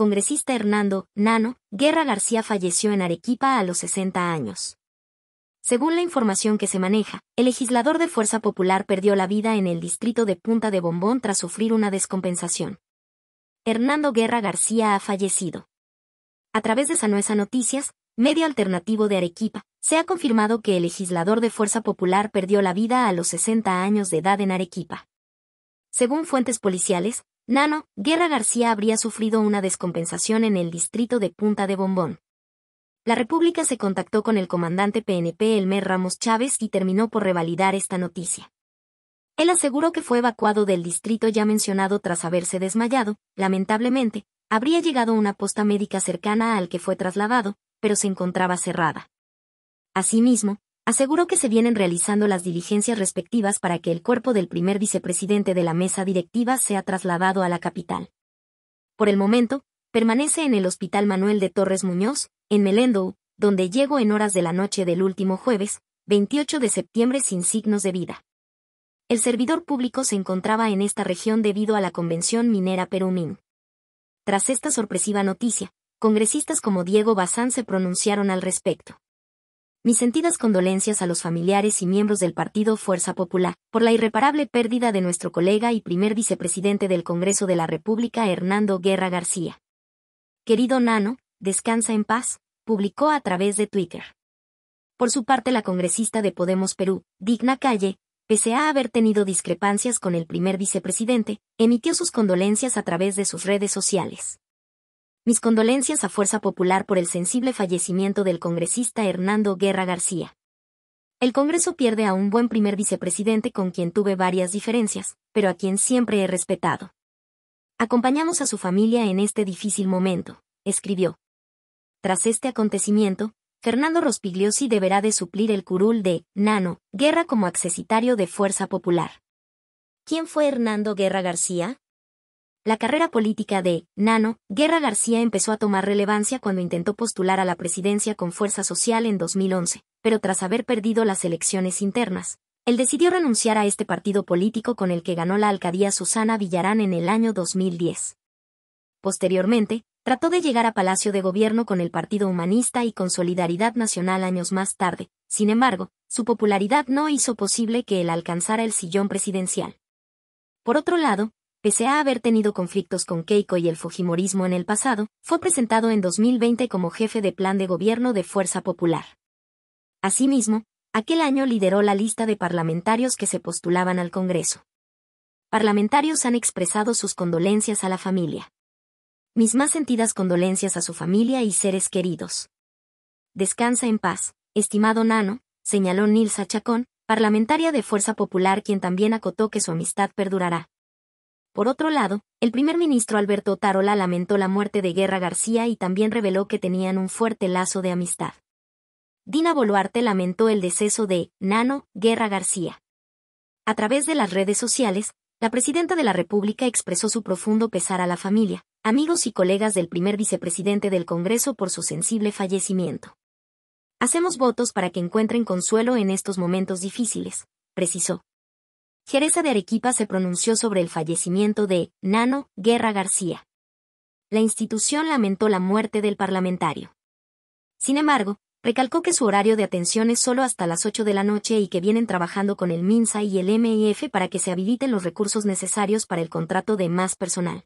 congresista Hernando Nano Guerra García falleció en Arequipa a los 60 años. Según la información que se maneja, el legislador de Fuerza Popular perdió la vida en el distrito de Punta de Bombón tras sufrir una descompensación. Hernando Guerra García ha fallecido. A través de Sanuesa Noticias, medio alternativo de Arequipa, se ha confirmado que el legislador de Fuerza Popular perdió la vida a los 60 años de edad en Arequipa. Según fuentes policiales, Nano, Guerra García habría sufrido una descompensación en el distrito de Punta de Bombón. La República se contactó con el comandante PNP Elmer Ramos Chávez y terminó por revalidar esta noticia. Él aseguró que fue evacuado del distrito ya mencionado tras haberse desmayado, lamentablemente, habría llegado una posta médica cercana al que fue trasladado, pero se encontraba cerrada. Asimismo, aseguró que se vienen realizando las diligencias respectivas para que el cuerpo del primer vicepresidente de la mesa directiva sea trasladado a la capital. Por el momento, permanece en el Hospital Manuel de Torres Muñoz, en Melendo, donde llegó en horas de la noche del último jueves, 28 de septiembre sin signos de vida. El servidor público se encontraba en esta región debido a la Convención Minera Perumín. Tras esta sorpresiva noticia, congresistas como Diego Bazán se pronunciaron al respecto. Mis sentidas condolencias a los familiares y miembros del Partido Fuerza Popular por la irreparable pérdida de nuestro colega y primer vicepresidente del Congreso de la República Hernando Guerra García. Querido Nano, descansa en paz, publicó a través de Twitter. Por su parte, la congresista de Podemos Perú, Digna Calle, pese a haber tenido discrepancias con el primer vicepresidente, emitió sus condolencias a través de sus redes sociales. Mis condolencias a Fuerza Popular por el sensible fallecimiento del congresista Hernando Guerra García. El Congreso pierde a un buen primer vicepresidente con quien tuve varias diferencias, pero a quien siempre he respetado. Acompañamos a su familia en este difícil momento, escribió. Tras este acontecimiento, Fernando Rospigliosi deberá de suplir el curul de Nano, Guerra como accesitario de Fuerza Popular. ¿Quién fue Hernando Guerra García? La carrera política de Nano Guerra García empezó a tomar relevancia cuando intentó postular a la presidencia con Fuerza Social en 2011, pero tras haber perdido las elecciones internas, él decidió renunciar a este partido político con el que ganó la alcaldía Susana Villarán en el año 2010. Posteriormente, trató de llegar a Palacio de Gobierno con el Partido Humanista y con Solidaridad Nacional años más tarde, sin embargo, su popularidad no hizo posible que él alcanzara el sillón presidencial. Por otro lado, pese a haber tenido conflictos con Keiko y el Fujimorismo en el pasado, fue presentado en 2020 como jefe de plan de gobierno de Fuerza Popular. Asimismo, aquel año lideró la lista de parlamentarios que se postulaban al Congreso. Parlamentarios han expresado sus condolencias a la familia. Mis más sentidas condolencias a su familia y seres queridos. Descansa en paz, estimado Nano, señaló Nilsa Chacón, parlamentaria de Fuerza Popular quien también acotó que su amistad perdurará. Por otro lado, el primer ministro Alberto Tarola lamentó la muerte de Guerra García y también reveló que tenían un fuerte lazo de amistad. Dina Boluarte lamentó el deceso de Nano Guerra García. A través de las redes sociales, la presidenta de la República expresó su profundo pesar a la familia, amigos y colegas del primer vicepresidente del Congreso por su sensible fallecimiento. Hacemos votos para que encuentren consuelo en estos momentos difíciles, precisó. Jereza de Arequipa se pronunció sobre el fallecimiento de Nano Guerra García. La institución lamentó la muerte del parlamentario. Sin embargo, recalcó que su horario de atención es solo hasta las 8 de la noche y que vienen trabajando con el MINSA y el MIF para que se habiliten los recursos necesarios para el contrato de más personal.